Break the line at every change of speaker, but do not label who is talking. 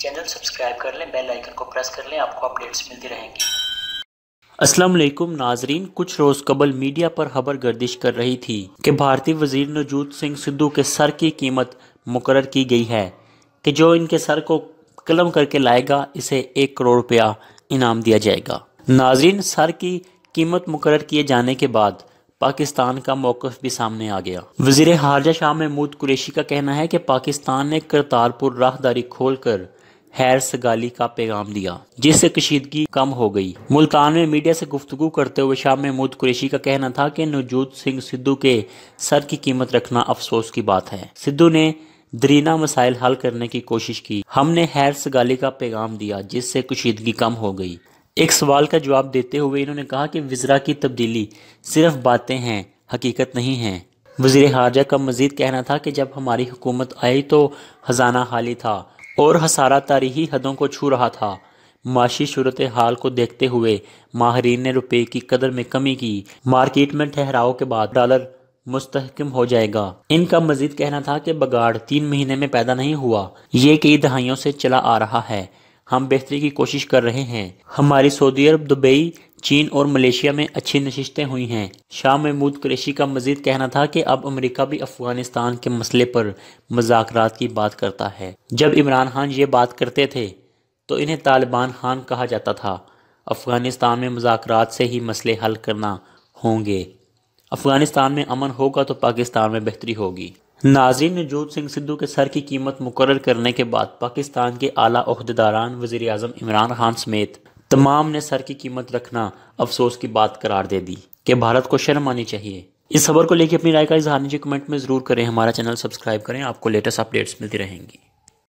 channel subscribe کر لیں bell icon کو پریس کر لیں آپ کو اپڈیٹس ملتی رہیں گے اسلام علیکم ناظرین کچھ روز قبل میڈیا پر حبر گردش کر رہی تھی کہ بھارتی وزیر نجود سنگھ صدو کے سر کی قیمت مقرر کی گئی ہے کہ جو ان کے سر کو کلم کر کے لائے گا اسے ایک کروڑ روپیہ انعام دیا جائے گا ناظرین سر کی قیمت مقرر کیے جانے کے بعد پاکستان کا موقف بھی سامنے آ گیا وزیر حارجہ شاہ محمود قریشی کا کہنا ہے کہ پاکستان نے کرتارپور راہداری کھول کر حیر سگالی کا پیغام دیا جس سے کشیدگی کم ہو گئی ملتان میں میڈیا سے گفتگو کرتے ہوئے شاہ محمود قریشی کا کہنا تھا کہ نوجود سنگھ سدھو کے سر کی قیمت رکھنا افسوس کی بات ہے سدھو نے درینہ مسائل حل کرنے کی کوشش کی ہم نے حیر سگالی کا پیغام دیا جس سے کشیدگی کم ہو گئی ایک سوال کا جواب دیتے ہوئے انہوں نے کہا کہ وزرا کی تبدیلی صرف باتیں ہیں حقیقت نہیں ہیں وزیر خارجہ کا مزید کہنا تھا کہ جب ہماری حکومت آئی تو خزانہ حالی تھا اور حسارہ تاریخی حدوں کو چھو رہا تھا معاشی صورتحال حال کو دیکھتے ہوئے ماہرین نے روپے کی قدر میں کمی کی مارکیٹ میں ٹھہراؤ کے بعد ڈالر مستحکم ہو جائے گا ان کا مزید کہنا تھا کہ بگاڑ تین مہینے میں پیدا نہیں ہوا یہ کئی دہائیوں سے چلا آ رہا ہے ہم بہتری کی کوشش کر رہے ہیں ہماری سعودی عرب دبئی چین اور ملیشیا میں اچھی نشستیں ہوئی ہیں شاہ محمود قریشی کا مزید کہنا تھا کہ اب امریکہ بھی افغانستان کے مسئلے پر مذاکرات کی بات کرتا ہے جب عمران خان یہ بات کرتے تھے تو انہیں طالبان خان کہا جاتا تھا افغانستان میں مذاکرات سے ہی مسئلے حل کرنا ہوں گے افغانستان میں امن ہوگا تو پاکستان میں بہتری ہوگی ناظرین نجود سنگھ سدھو کے سر کی قیمت مقرر کرنے کے بعد پاکستان کے اعلیٰ عہدیداران وزیراعظم عمران خان سمیت تمام نے سر کی قیمت رکھنا افسوس کی بات قرار دے دی کہ بھارت کو شرم آنی چاہیے اس خبر کو لے کے اپنی رائے کا اظہار نیچے کمنٹ میں ضرور کریں ہمارا چینل سبسکرائب کریں آپ کو لیٹسٹ اپڈیٹس ملتی رہیں گی